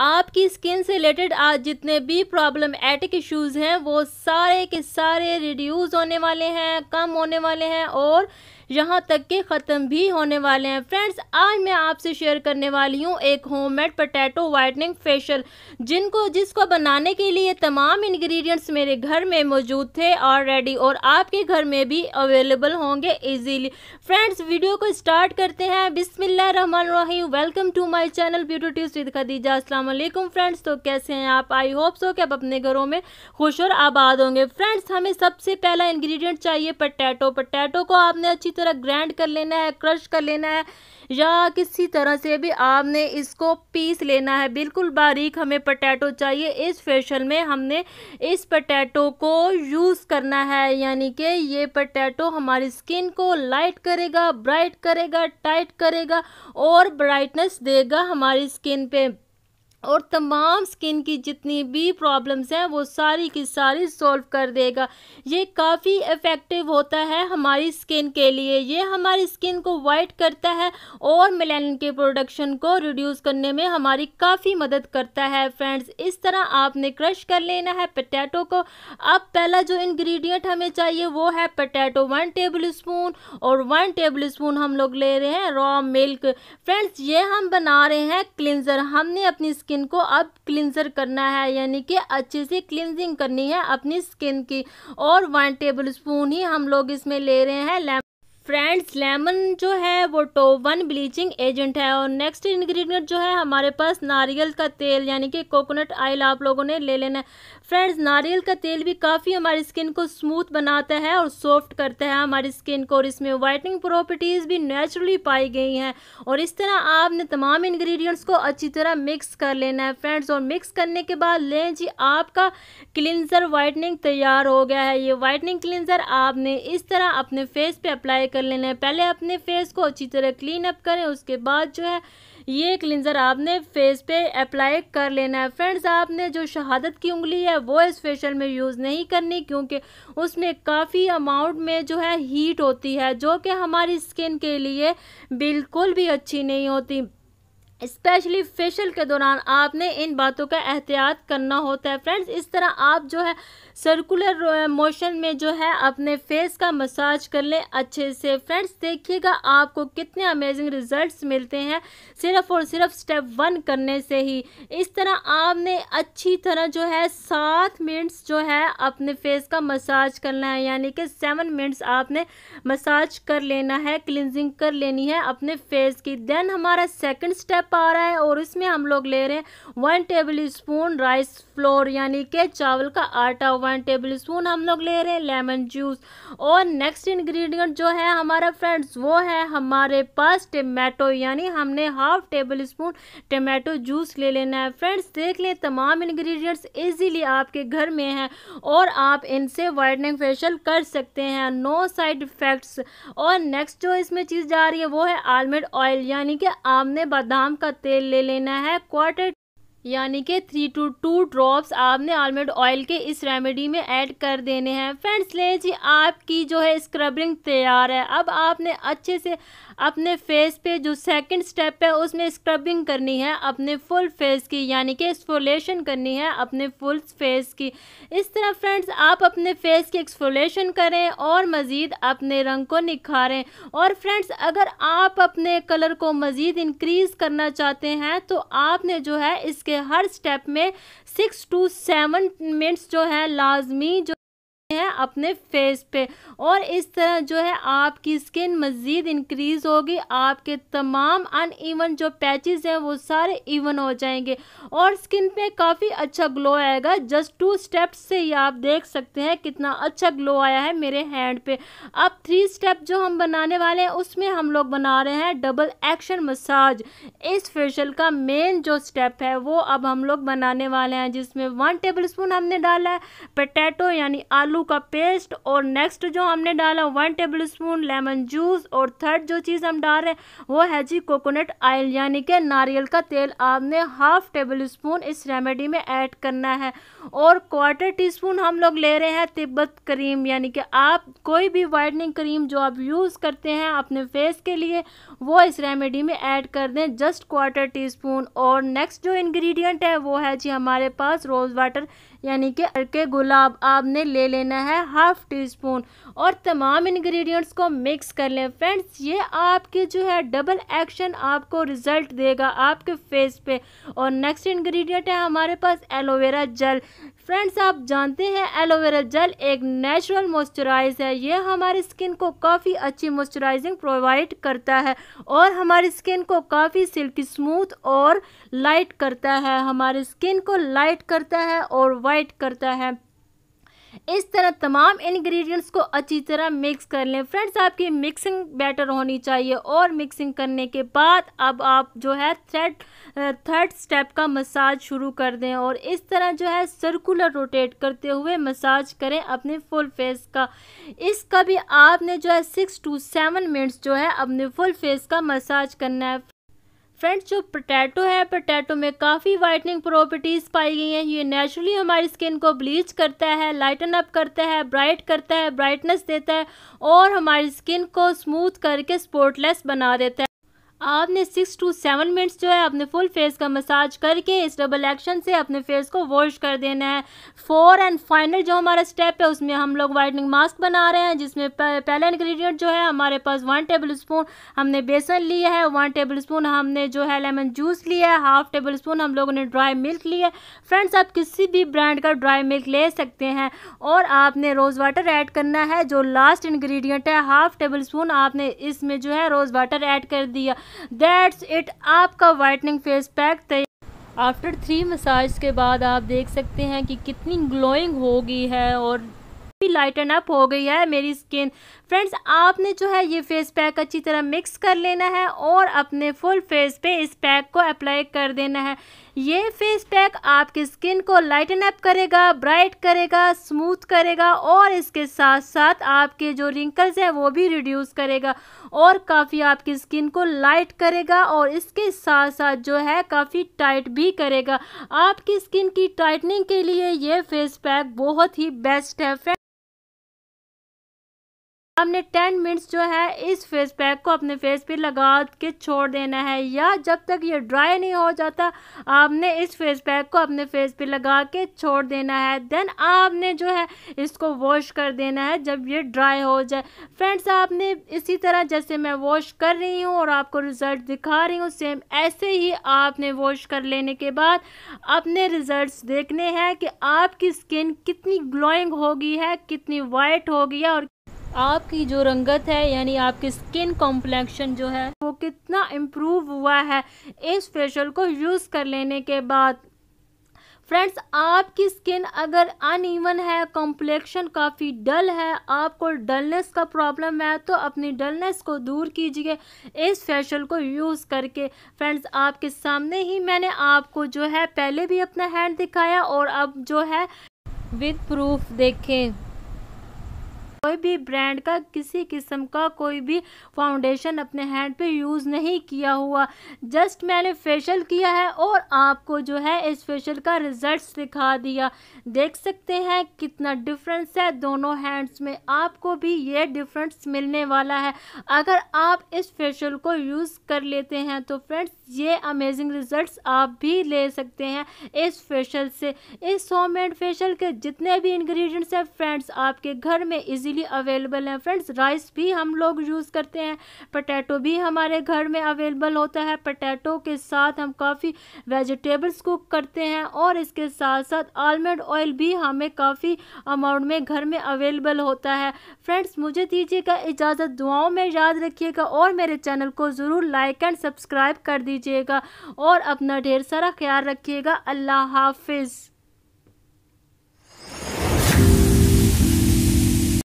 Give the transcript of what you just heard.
आपकी स्किन से रिलेटेड आज जितने भी प्रॉब्लम एटिक इश्यूज़ हैं वो सारे के सारे रिड्यूज़ होने वाले हैं कम होने वाले हैं और यहाँ तक के ख़त्म भी होने वाले हैं फ्रेंड्स आज मैं आपसे शेयर करने वाली हूँ एक होममेड पटैटो वाइटनिंग फेशियल जिनको जिसको बनाने के लिए तमाम इन्ग्रीडियंट्स मेरे घर में मौजूद थे ऑलरेडी और, और आपके घर में भी अवेलेबल होंगे ईजीली फ्रेंड्स वीडियो को स्टार्ट करते हैं बिसमीम welcome to my channel beauty tips with Khadija Aslam friends तो कैसे हैं आप आई होप सो कि आप अपने घरों में खुश और आबाद होंगे फ्रेंड्स हमें सबसे पहला इन्ग्रीडियंट चाहिए पटैटो पटैटो को आपने अच्छी तरह ग्रैंड कर लेना है क्रश कर लेना है या किसी तरह से भी आपने इसको पीस लेना है बिल्कुल बारीक हमें पटैटो चाहिए इस फेशियल में हमने इस पटैटो को यूज़ करना है यानी कि ये पटैटो हमारी स्किन को लाइट करेगा ब्राइट करेगा टाइट करेगा और ब्राइटनेस देगा हमारी स्किन पे और तमाम स्किन की जितनी भी प्रॉब्लम्स हैं वो सारी की सारी सॉल्व कर देगा ये काफ़ी इफ़ेक्टिव होता है हमारी स्किन के लिए ये हमारी स्किन को वाइट करता है और मिलानिन के प्रोडक्शन को रिड्यूस करने में हमारी काफ़ी मदद करता है फ्रेंड्स इस तरह आपने क्रश कर लेना है पटैटो को अब पहला जो इन्ग्रीडियंट हमें चाहिए वो है पटैटो वन टेबल स्पून और वन टेबल स्पून हम लोग ले रहे हैं रॉ मिल्क फ्रेंड्स ये हम बना रहे हैं क्लिनज़र हमने अपनी स्किन स्किन को अब क्लिनजर करना है यानी कि अच्छे से क्लिनजिंग करनी है अपनी स्किन की और वन टेबल स्पून ही हम लोग इसमें ले रहे हैं फ्रेंड्स लेमन जो है वो टॉप वन ब्लीचिंग एजेंट है और नेक्स्ट इंग्रेडिएंट जो है हमारे पास नारियल का तेल यानी कि कोकोनट ऑयल आप लोगों ने ले लेना है फ्रेंड्स नारियल का तेल भी काफ़ी हमारी स्किन को स्मूथ बनाता है और सॉफ्ट करता है हमारी स्किन को और इसमें वाइटनिंग प्रॉपर्टीज़ भी नेचुरली पाई गई हैं और इस तरह आपने तमाम इन्ग्रीडियंट्स को अच्छी तरह मिक्स कर लेना है फ्रेंड्स और मिक्स करने के बाद लें जी आपका क्लिनज़र वाइटनिंग तैयार हो गया है ये वाइटनिंग क्लिनज़र आपने इस तरह अपने फेस पर अप्लाई कर लेना है पहले अपने फेस को अच्छी तरह क्लीन अप करें उसके बाद जो है ये क्लिनज़र आपने फेस पे अप्लाई कर लेना है फ्रेंड्स आपने जो शहादत की उंगली है वो इस फेशियल में यूज़ नहीं करनी क्योंकि उसमें काफ़ी अमाउंट में जो है हीट होती है जो कि हमारी स्किन के लिए बिल्कुल भी अच्छी नहीं होती स्पेशली फेशियल के दौरान आपने इन बातों का एहतियात करना होता है फ्रेंड्स इस तरह आप जो है सर्कुलर मोशन में जो है अपने फेस का मसाज कर लें अच्छे से फ्रेंड्स देखिएगा आपको कितने अमेजिंग रिजल्ट्स मिलते हैं सिर्फ और सिर्फ स्टेप वन करने से ही इस तरह आपने अच्छी तरह जो है सात मिनट्स जो है अपने फेस का मसाज करना है यानी कि सेवन मिनट्स आपने मसाज कर लेना है क्लिनजिंग कर लेनी है अपने फेस की देन हमारा सेकेंड स्टेप पा रहा है और इसमें हम लोग ले रहे हैं one tablespoon rice flour यानी कि चावल का आटा वन टेबल स्पून हम लोग ले रहे हैं लेमन जूस और नेक्स्ट इंग्रेडिएंट जो है हमारा फ्रेंड्स वो है हमारे पास टमाटो यानी हमने half tablespoon tomato juice ले लेना है फ्रेंड्स देख लें तमाम इन्ग्रीडियंट्स इजीली आपके घर में हैं और आप इनसे वाइटनिंग फेशियल कर सकते हैं नो साइड इफ़ेक्ट्स और नेक्स्ट जो इसमें चीज़ जा रही है वो है आलमंड ऑयल यानी कि आपने बादाम का तेल ले लेना है क्वार्टर यानी कि थ्री टू टू ड्रॉप्स आपने आलमंड ऑयल के इस रेमेडी में ऐड कर देने हैं फ्रेंड्स ले जी आपकी जो है स्क्रबिंग तैयार है अब आपने अच्छे से अपने फेस पे जो सेकंड स्टेप है उसमें स्क्रबिंग करनी है अपने फुल फेस की यानी कि एक्सफोलेशन करनी है अपने फुल फेस की इस तरह फ्रेंड्स आप अपने फेस की एक्सफोलेशन करें और मज़ीद अपने रंग को निखारें और फ्रेंड्स अगर आप अपने कलर को मज़ीद इनक्रीज़ करना चाहते हैं तो आपने जो है इसके हर स्टेप में सिक्स टू सेवन मिनट्स जो है लाजमी जो हैं अपने फेस पे और इस तरह जो है आपकी स्किन मज़ीद इंक्रीज़ होगी आपके तमाम अन ईवन जो पैचेस हैं वो सारे इवन हो जाएंगे और स्किन पे काफ़ी अच्छा ग्लो आएगा जस्ट टू स्टेप्स से ही आप देख सकते हैं कितना अच्छा ग्लो आया है मेरे हैंड पे अब थ्री स्टेप जो हम बनाने वाले हैं उसमें हम लोग बना रहे हैं डबल एक्शन मसाज इस फेशियल का मेन जो स्टेप है वो अब हम लोग बनाने वाले हैं जिसमें वन टेबल स्पून हमने डाला है पटेटो यानी आलू आलू का पेस्ट और नेक्स्ट जो हमने डाला one tablespoon lemon juice और थर्ड जो चीज़ हम डाल रहे हैं वो है जी कोकोनट ऑयल यानी कि नारियल का तेल आपने हाफ टेबल स्पून इस रेमेडी में ऐड करना है और क्वार्टर टी स्पून हम लोग ले रहे हैं तिब्बत क्रीम यानी कि आप कोई भी वाइटनिंग क्रीम जो आप यूज़ करते हैं अपने फेस के लिए वो इस रेमेडी में ऐड कर दें जस्ट क्वार्टर टी स्पून और नेक्स्ट जो इन्ग्रीडियंट है वो है जी हमारे पास रोज़ वाटर यानी कि के गुलाब आपने ले लेना है हाफ़ टी स्पून और तमाम इंग्रेडिएंट्स को मिक्स कर लें फ्रेंड्स ये आपके जो है डबल एक्शन आपको रिज़ल्ट देगा आपके फेस पे और नेक्स्ट इंग्रेडिएंट है हमारे पास एलोवेरा जेल फ्रेंड्स आप जानते हैं एलोवेरा जेल एक नेचुरल मॉइस्चराइज है यह हमारी स्किन को काफ़ी अच्छी मॉइस्चराइजिंग प्रोवाइड करता है और हमारी स्किन को काफ़ी सिल्की स्मूथ और लाइट करता है हमारी स्किन को लाइट करता है और वाइट करता है इस तरह तमाम इन्ग्रीडियंट्स को अच्छी तरह मिक्स कर लें फ्रेंड्स आपकी मिक्सिंग बेटर होनी चाहिए और मिक्सिंग करने के बाद अब आप जो है थ्रेड थर्ड स्टेप का मसाज शुरू कर दें और इस तरह जो है सर्कुलर रोटेट करते हुए मसाज करें अपने फुल फेस का इसका भी आपने जो है सिक्स टू सेवन मिनट्स जो है अपने फुल फेस का मसाज करना है फ्रेंड्स जो पोटैटो है पोटैटो में काफ़ी वाइटनिंग प्रॉपर्टीज़ पाई गई हैं ये नेचुरली हमारी स्किन को ब्लीच करता है लाइटन अप करता है ब्राइट करता है ब्राइटनेस देता है और हमारी स्किन को स्मूथ करके स्पॉटलेस बना देता है आपने सिक्स टू सेवन मिनट्स जो है अपने फुल फेस का मसाज करके इस डबल एक्शन से अपने फेस को वॉश कर देना है फोर एंड फाइनल जो हमारा स्टेप है उसमें हम लोग वाइटनिंग मास्क बना रहे हैं जिसमें पहला इंग्रेडिएंट जो है हमारे पास वन टेबल स्पून हमने बेसन लिया है वन टेबल स्पून हमने जो है लेमन जूस लिया है हाफ टेबल स्पून हम लोगों ने ड्राई मिल्क लिया है फ्रेंड्स आप किसी भी ब्रांड का ड्राई मिल्क ले सकते हैं और आपने रोज़ वाटर ऐड करना है जो लास्ट इन्ग्रीडियंट है हाफ टेबल स्पून आपने इसमें जो है रोज़ वाटर ऐड कर दिया दैट्स इट आपका वाइटनिंग फेस पैक तैयार आफ्टर थ्री मसाज के बाद आप देख सकते हैं कि कितनी ग्लोइंग हो गई है और भी लाइटन अप हो गई है मेरी स्किन फ्रेंड्स आपने जो है ये फेस पैक अच्छी तरह मिक्स कर लेना है और अपने फुल फेस पे इस पैक को अप्लाई कर देना है ये फेस पैक आपकी स्किन को लाइटन अप करेगा ब्राइट करेगा स्मूथ करेगा और इसके साथ साथ आपके जो रिंकल्स हैं वो भी रिड्यूस करेगा और काफ़ी आपकी स्किन को लाइट करेगा और इसके साथ साथ जो है काफ़ी टाइट भी करेगा आपकी स्किन की टाइटनिंग के लिए ये फेस पैक बहुत ही बेस्ट है आपने 10 मिनट्स जो है इस फेस पैक को अपने फेस पे लगा के छोड़ देना है या जब तक ये ड्राई नहीं हो जाता आपने इस फेस पैक को अपने फेस पे लगा के छोड़ देना है देन आपने जो है इसको वॉश कर देना है जब ये ड्राई हो जाए फ्रेंड्स आपने इसी तरह जैसे मैं वॉश कर रही हूँ और आपको रिज़ल्ट दिखा रही हूँ सेम ऐसे ही आपने वॉश कर लेने के बाद अपने रिज़ल्ट देखने हैं कि आपकी स्किन कितनी ग्लोइंग होगी है कितनी वाइट होगी है और आपकी जो रंगत है यानी आपकी स्किन कॉम्प्लेक्शन जो है वो कितना इम्प्रूव हुआ है इस फेशियल को यूज़ कर लेने के बाद फ्रेंड्स आपकी स्किन अगर अनइवन है कॉम्प्लेक्शन काफ़ी डल है आपको डलनेस का प्रॉब्लम है तो अपनी डलनेस को दूर कीजिए इस फेशियल को यूज़ करके फ्रेंड्स आपके सामने ही मैंने आपको जो है पहले भी अपना हैंड दिखाया और अब जो है विद प्रूफ देखें कोई भी ब्रांड का किसी किस्म का कोई भी फाउंडेशन अपने हैंड पे यूज़ नहीं किया हुआ जस्ट मैंने फेशियल किया है और आपको जो है इस फेशियल का रिजल्ट्स दिखा दिया देख सकते हैं कितना डिफरेंस है दोनों हैंड्स में आपको भी ये डिफरेंस मिलने वाला है अगर आप इस फेशियल को यूज़ कर लेते हैं तो फ्रेंड्स ये अमेजिंग रिजल्ट्स आप भी ले सकते हैं इस फेशियल से इस होममेड फेशियल के जितने भी इन्ग्रीडियंट्स हैं फ्रेंड्स आपके घर में इजी इजीली अवेलेबल हैं फ्रेंड्स राइस भी हम लोग यूज़ करते हैं पटैटो भी हमारे घर में अवेलेबल होता है पटैटो के साथ हम काफ़ी वेजिटेबल्स कुक करते हैं और इसके साथ साथ आलमंड ऑयल भी हमें काफ़ी अमाउंट में घर में अवेलेबल होता है फ्रेंड्स मुझे दीजिएगा इजाज़त दुआओं में याद रखिएगा और मेरे चैनल को ज़रूर लाइक एंड सब्सक्राइब कर दीजिएगा और अपना ढेर सारा ख्याल रखिएगा अल्लाह हाफिज़